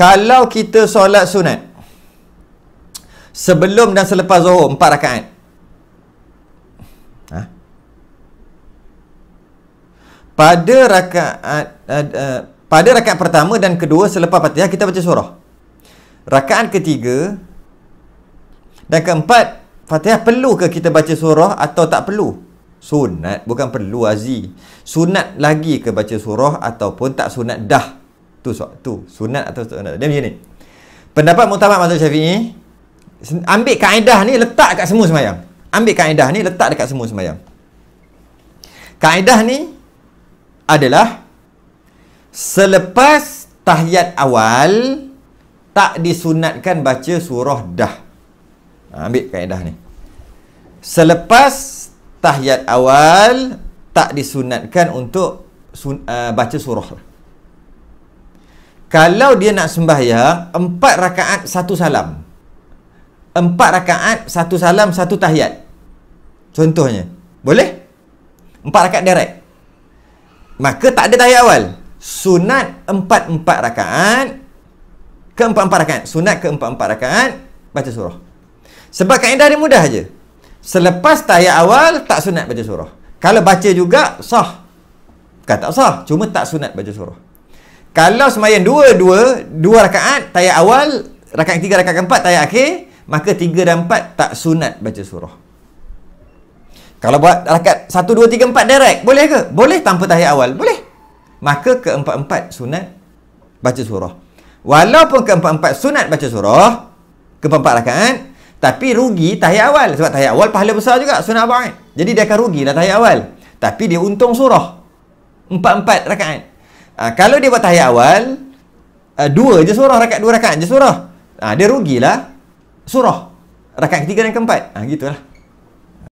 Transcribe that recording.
Kalau kita solat sunat Sebelum dan selepas zuhur Empat rakaat ha? Pada rakaat uh, uh, Pada rakaat pertama dan kedua Selepas patiah kita baca surah Rakaat ketiga Dan keempat Fatihah perlu ke kita baca surah atau tak perlu? Sunat bukan perlu Aziz. Sunat lagi ke baca surah ataupun tak sunat dah tu so, tu sunat atau sunat. Dia macam ni. Pendapat mutamad mazhab Syafi'i ambil kaedah ni letak dekat semua semayang. Ambil kaedah ni letak dekat semua semayang. Kaedah ni adalah selepas tahiyat awal tak disunatkan baca surah dah. Ha, ambil kaedah ni. Selepas tahiyat awal tak disunatkan untuk sun, uh, baca surah lah. Kalau dia nak sembahyang Empat rakaat satu salam Empat rakaat satu salam satu tahiyat Contohnya Boleh? Empat rakaat direct Maka tak ada tahiyat awal Sunat empat-empat rakaat Keempat-empat rakaat Sunat keempat-empat rakaat Baca surah Sebab kaedah dia mudah je Selepas tahiyat awal Tak sunat baca surah Kalau baca juga Sah Bukan tak sah Cuma tak sunat baca surah kalau semayang dua, dua, dua rakaat, tayat awal, rakaat ketiga, rakaat keempat, tayat akhir, maka tiga dan empat tak sunat baca surah. Kalau buat rakaat satu, dua, tiga, empat direct, boleh ke? Boleh tanpa tayat awal, boleh. Maka keempat-empat sunat baca surah. Walaupun keempat-empat sunat baca surah, keempat-empat rakaat, tapi rugi tayat awal. Sebab tayat awal pahala besar juga, sunat abang. Jadi dia akan rugi lah tayat awal. Tapi dia untung surah. Empat-empat rakaat. Ha, kalau dia buat tahiyat awal, uh, dua je surah, rakat dua rakat je surah. Ha, dia rugilah surah. Rakat ketiga dan keempat. Ha, gitulah.